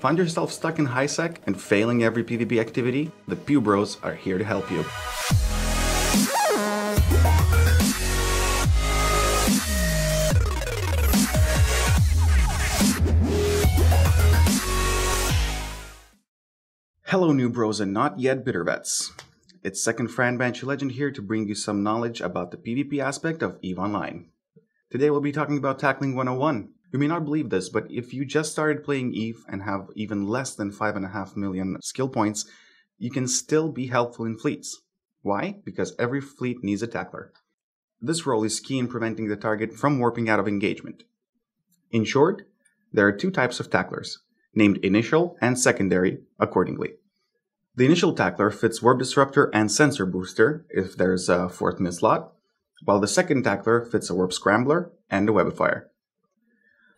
Find yourself stuck in high sec and failing every PvP activity? The Pew Bros are here to help you. Hello new bros and not yet bitter vets. It's second Fran Banshee Legend here to bring you some knowledge about the PvP aspect of EVE Online. Today we'll be talking about Tackling 101, you may not believe this, but if you just started playing Eve and have even less than 5.5 million skill points, you can still be helpful in fleets. Why? Because every fleet needs a tackler. This role is key in preventing the target from warping out of engagement. In short, there are two types of tacklers, named initial and secondary accordingly. The initial tackler fits Warp Disruptor and Sensor Booster if there's a fourth slot, while the second tackler fits a Warp Scrambler and a Webifier.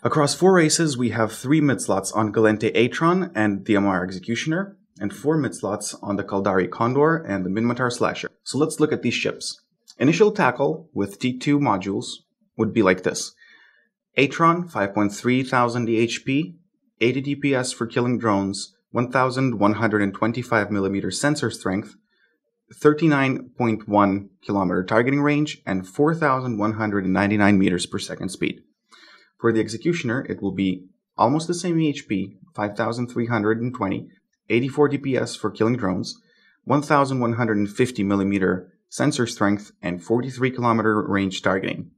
Across four races, we have three mid-slots on Galente Atron and the Amar Executioner, and four mid-slots on the Kaldari Condor and the Minmatar Slasher. So let's look at these ships. Initial tackle with T2 modules would be like this. Atron, 5.3 thousand DHP, 80 DPS for killing drones, 1125 millimeter sensor strength, 39.1 kilometer targeting range, and 4199 meters per second speed. For the executioner it will be almost the same EHP, 5320, 84 DPS for killing drones, 1150 millimeter sensor strength, and 43 kilometer range targeting.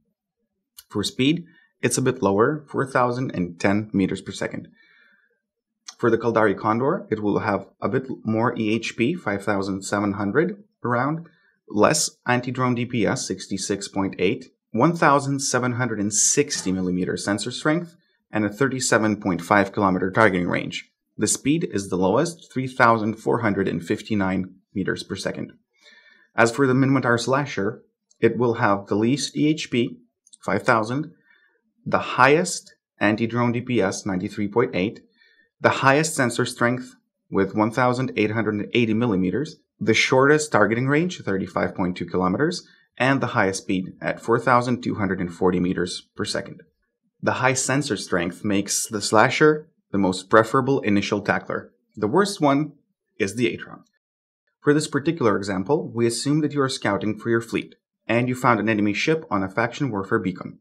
For speed, it's a bit lower, 4010 meters per second. For the Kaldari Condor, it will have a bit more EHP, 5700 around, less anti drone DPS, 66.8, 1,760 millimeter sensor strength and a 37.5 kilometer targeting range. The speed is the lowest, 3,459 meters per second. As for the Minwatar Slasher, it will have the least EHP, 5,000, the highest anti-drone DPS, 93.8, the highest sensor strength with 1,880 millimeters, the shortest targeting range, 35.2 kilometers, and the highest speed at 4,240 meters per second. The high sensor strength makes the Slasher the most preferable initial tackler. The worst one is the Atron. For this particular example, we assume that you are scouting for your fleet, and you found an enemy ship on a faction warfare beacon.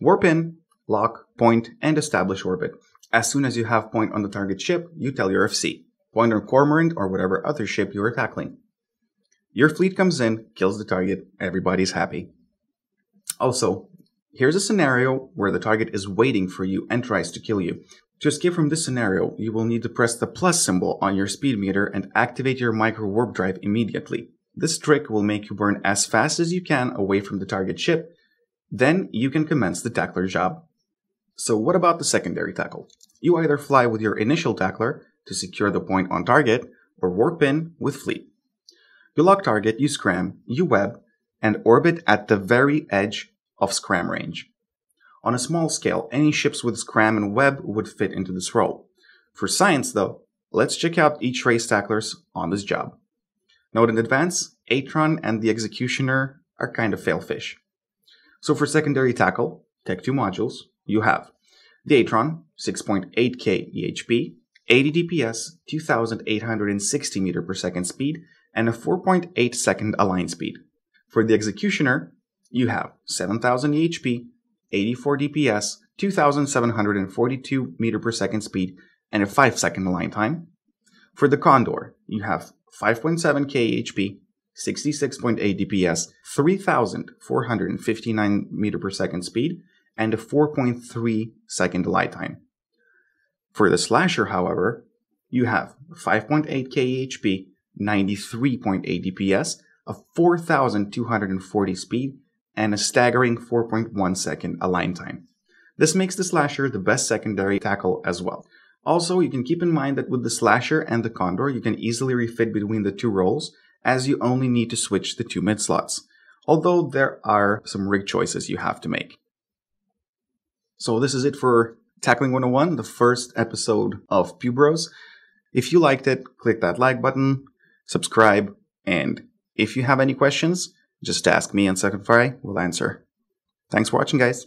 Warp in, lock, point, and establish orbit. As soon as you have point on the target ship, you tell your FC. Point on Cormorant or whatever other ship you are tackling. Your fleet comes in, kills the target, everybody's happy. Also, here's a scenario where the target is waiting for you and tries to kill you. To escape from this scenario, you will need to press the plus symbol on your speed meter and activate your micro warp drive immediately. This trick will make you burn as fast as you can away from the target ship. Then you can commence the tackler job. So what about the secondary tackle? You either fly with your initial tackler to secure the point on target, or warp in with fleet. You lock target, you scram, you web, and orbit at the very edge of scram range. On a small scale, any ships with scram and web would fit into this role. For science, though, let's check out each race tacklers on this job. Note in advance, Atron and the Executioner are kind of failfish. So for secondary tackle, take two modules, you have the Atron, 6.8k EHP, 80 DPS, 2860 meter per second speed, and a 4.8 second align speed. For the executioner, you have 7000 EHP, 84 DPS, 2742 meter per second speed, and a 5 second align time. For the Condor, you have 5.7 kHP, 66.8 DPS, 3459 meter per second speed, and a 4.3 second light time. For the Slasher, however, you have 5.8 kHP, 93.8 DPS, a 4,240 speed, and a staggering 4.1 second align time. This makes the slasher the best secondary tackle as well. Also, you can keep in mind that with the slasher and the condor, you can easily refit between the two roles as you only need to switch the two mid slots. Although there are some rig choices you have to make. So this is it for Tackling 101, the first episode of Pubros. If you liked it, click that like button, subscribe, and if you have any questions, just ask me and Second Fry will answer. Thanks for watching, guys.